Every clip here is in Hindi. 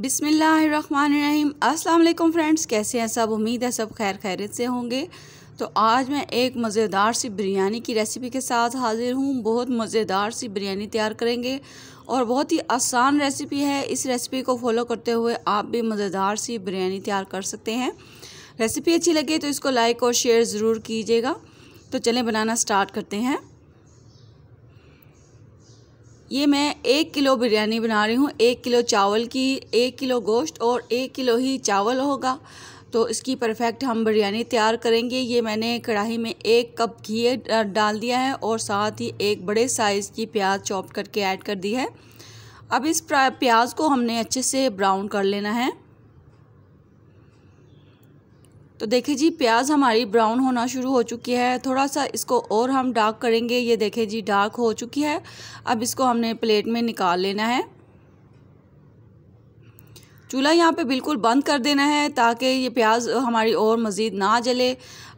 बिसमीम् अल्लाम फ्रेंड्स कैसे हैं सब उम्मीद है सब खैर खैरियत से होंगे तो आज मैं एक मज़ेदार सी बिरयानी की रेसिपी के साथ हाज़िर हूँ बहुत मज़ेदार सी बिरयानी तैयार करेंगे और बहुत ही आसान रेसिपी है इस रेसिपी को फॉलो करते हुए आप भी मज़ेदार सी बिरयानी तैयार कर सकते हैं रेसिपी अच्छी लगे तो इसको लाइक और शेयर ज़रूर कीजिएगा तो चलें बनाना स्टार्ट करते हैं ये मैं एक किलो बिरयानी बना रही हूँ एक किलो चावल की एक किलो गोश्त और एक किलो ही चावल होगा तो इसकी परफेक्ट हम बिरयानी तैयार करेंगे ये मैंने कढ़ाई में एक कप घी डाल दिया है और साथ ही एक बड़े साइज़ की प्याज चॉप करके ऐड कर दी है अब इस प्याज को हमने अच्छे से ब्राउन कर लेना है तो देखिए जी प्याज हमारी ब्राउन होना शुरू हो चुकी है थोड़ा सा इसको और हम डार्क करेंगे ये देखिए जी डार्क हो चुकी है अब इसको हमने प्लेट में निकाल लेना है चूल्हा यहाँ पे बिल्कुल बंद कर देना है ताकि ये प्याज हमारी और मज़ीद ना जले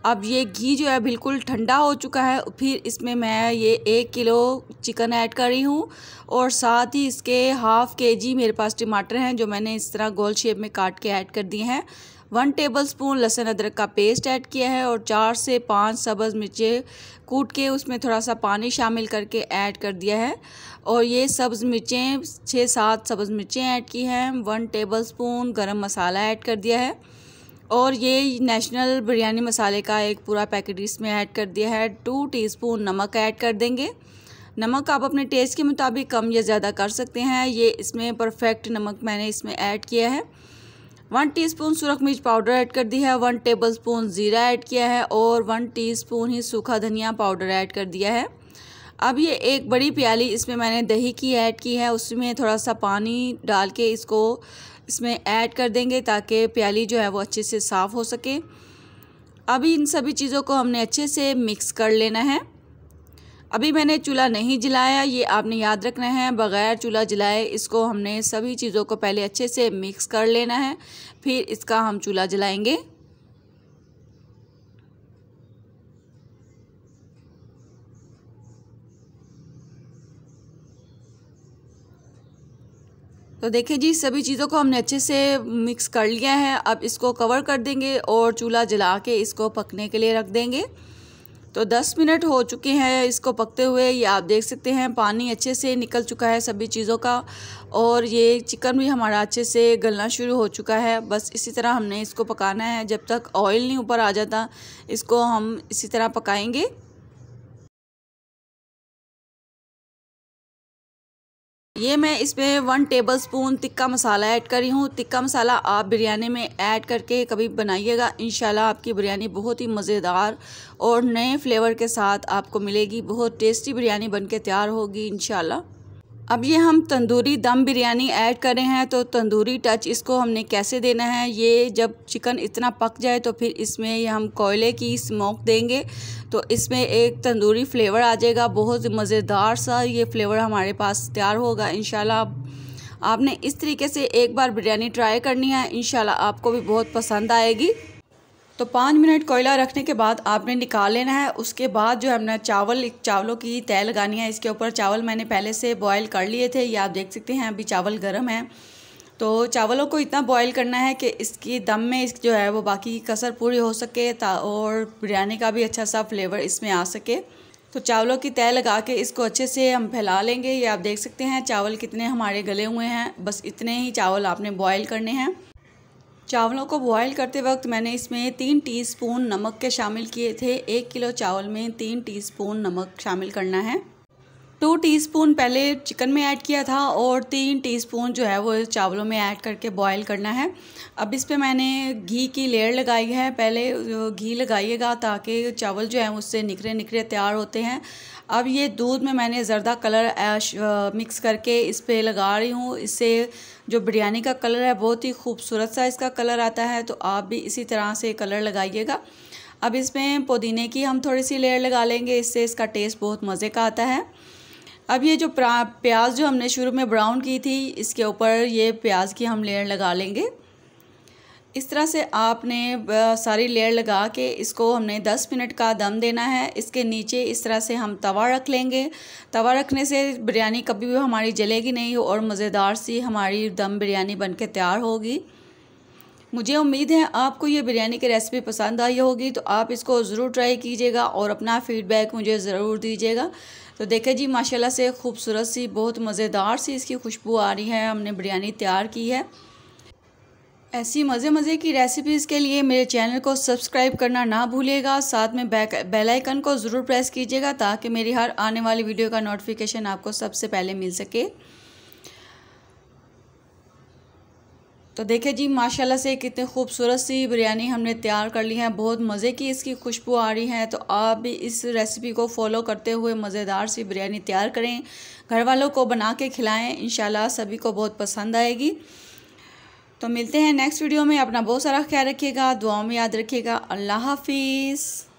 अब ये घी जो है बिल्कुल ठंडा हो चुका है फिर इसमें मैं ये एक किलो चिकन ऐड कर रही हूँ और साथ ही इसके हाफ़ के जी मेरे पास टमाटर हैं जो मैंने इस तरह गोल शेप में काट के ऐड कर दिए हैं वन टेबल स्पून लहसुन अदरक का पेस्ट ऐड किया है और चार से पाँच सब्ज़ मिर्चें कूट के उसमें थोड़ा सा पानी शामिल करके ऐड कर दिया है और ये सब्ज़ मिर्चें छः सात सब्ज़ मिर्चें ऐड की हैं वन टेबल स्पून गर्म मसाला ऐड कर दिया है और ये नेशनल बिरयानी मसाले का एक पूरा पैकेट इसमें ऐड कर दिया है टू टीस्पून नमक ऐड कर देंगे नमक आप अपने टेस्ट के मुताबिक कम या ज़्यादा कर सकते हैं ये इसमें परफेक्ट नमक मैंने इसमें ऐड किया है वन टीस्पून सुरख मिर्च पाउडर ऐड कर दी है वन टेबलस्पून ज़ीरा ऐड किया है और वन टीस्पून ही सूखा धनिया पाउडर ऐड कर दिया है अब ये एक बड़ी प्याली इसमें मैंने दही की ऐड की है उसमें थोड़ा सा पानी डाल के इसको इसमें ऐड कर देंगे ताकि प्याली जो है वो अच्छे से साफ़ हो सके अभी इन सभी चीज़ों को हमने अच्छे से मिक्स कर लेना है अभी मैंने चूल्हा नहीं जलाया ये आपने याद रखना है बग़ैर चूल्हा जलाए इसको हमने सभी चीज़ों को पहले अच्छे से मिक्स कर लेना है फिर इसका हम चूल्हा जलाएंगे तो देखिए जी सभी चीज़ों को हमने अच्छे से मिक्स कर लिया है अब इसको कवर कर देंगे और चूल्हा जला के इसको पकने के लिए रख देंगे तो 10 मिनट हो चुके हैं इसको पकते हुए ये आप देख सकते हैं पानी अच्छे से निकल चुका है सभी चीज़ों का और ये चिकन भी हमारा अच्छे से गलना शुरू हो चुका है बस इसी तरह हमने इसको पकाना है जब तक ऑयल नहीं ऊपर आ जाता इसको हम इसी तरह पकाएंगे ये मैं इसमें one tablespoon tikka masala add कर रही हूँ तिक्का मसाला आप बिरयानी में ऐड करके कभी बनाइएगा इन आपकी बिरयानी बहुत ही मज़ेदार और नए फ्लेवर के साथ आपको मिलेगी बहुत टेस्टी बिरयानी बनके तैयार होगी इन अब ये हम तंदूरी दम बिरयानी ऐड कर रहे हैं तो तंदूरी टच इसको हमने कैसे देना है ये जब चिकन इतना पक जाए तो फिर इसमें हम कोयले की स्मोक देंगे तो इसमें एक तंदूरी फ्लेवर आ जाएगा बहुत मज़ेदार सा ये फ्लेवर हमारे पास तैयार होगा इन आपने इस तरीके से एक बार बिरयानी ट्राई करनी है इन आपको भी बहुत पसंद आएगी तो पाँच मिनट कोयला रखने के बाद आपने निकाल लेना है उसके बाद जो हमने चावल चावलों की तय लगानी है इसके ऊपर चावल मैंने पहले से बॉयल कर लिए थे ये आप देख सकते हैं अभी चावल गर्म है तो चावलों को इतना बॉयल करना है कि इसकी दम में इस जो है वो बाकी की कसर पूरी हो सके और बिरयानी का भी अच्छा सा फ्लेवर इसमें आ सके तो चावलों की तय लगा के इसको अच्छे से हम फैला लेंगे ये आप देख सकते हैं चावल कितने हमारे गले हुए हैं बस इतने ही चावल आपने बॉयल करने हैं चावलों को बॉयल करते वक्त मैंने इसमें तीन टीस्पून नमक के शामिल किए थे एक किलो चावल में तीन टीस्पून नमक शामिल करना है टू टीस्पून पहले चिकन में ऐड किया था और तीन टीस्पून जो है वो चावलों में ऐड करके बॉयल करना है अब इस पर मैंने घी की लेयर लगाई है पहले घी लगाइएगा ताकि चावल जो है उससे निखरे निखरे तैयार होते हैं अब ये दूध में मैंने ज़रदा कलर मिक्स करके इस पर लगा रही हूँ इससे जो बिरयानी का कलर है बहुत ही खूबसूरत सा इसका कलर आता है तो आप भी इसी तरह से कलर लगाइएगा अब इसमें पुदीने की हम थोड़ी सी लेयर लगा लेंगे इससे इसका टेस्ट बहुत मज़े का आता है अब ये जो प्याज जो हमने शुरू में ब्राउन की थी इसके ऊपर ये प्याज की हम लेयर लगा लेंगे इस तरह से आपने सारी लेयर लगा के इसको हमने 10 मिनट का दम देना है इसके नीचे इस तरह से हम तवा रख लेंगे तवा रखने से बिरयानी कभी भी हमारी जलेगी नहीं और मज़ेदार सी हमारी दम बिरयानी बन के तैयार होगी मुझे उम्मीद है आपको ये बिरयानी की रेसिपी पसंद आई होगी तो आप इसको ज़रूर ट्राई कीजिएगा और अपना फ़ीडबैक मुझे ज़रूर दीजिएगा तो देखें जी माशाल्लाह से खूबसूरत सी बहुत मज़ेदार सी इसकी खुशबू आ रही है हमने बिरयानी तैयार की है ऐसी मज़े मज़े की रेसिपीज़ के लिए मेरे चैनल को सब्सक्राइब करना ना भूलिएगा साथ में बेल आइकन को ज़रूर प्रेस कीजिएगा ताकि मेरी हर आने वाली वीडियो का नोटिफिकेशन आपको सबसे पहले मिल सके तो देखिए जी माशाल्लाह से कितनी खूबसूरत सी बिरयानी हमने तैयार कर ली है बहुत मज़े की इसकी खुशबू आ रही है तो आप भी इस रेसिपी को फॉलो करते हुए मज़ेदार सी बिरयानी तैयार करें घर वालों को बना के खिलाएँ इन सभी को बहुत पसंद आएगी तो मिलते हैं नेक्स्ट वीडियो में अपना बहुत सारा ख्याल रखिएगा दुआओं में याद रखिएगा अल्लाह हाफिज़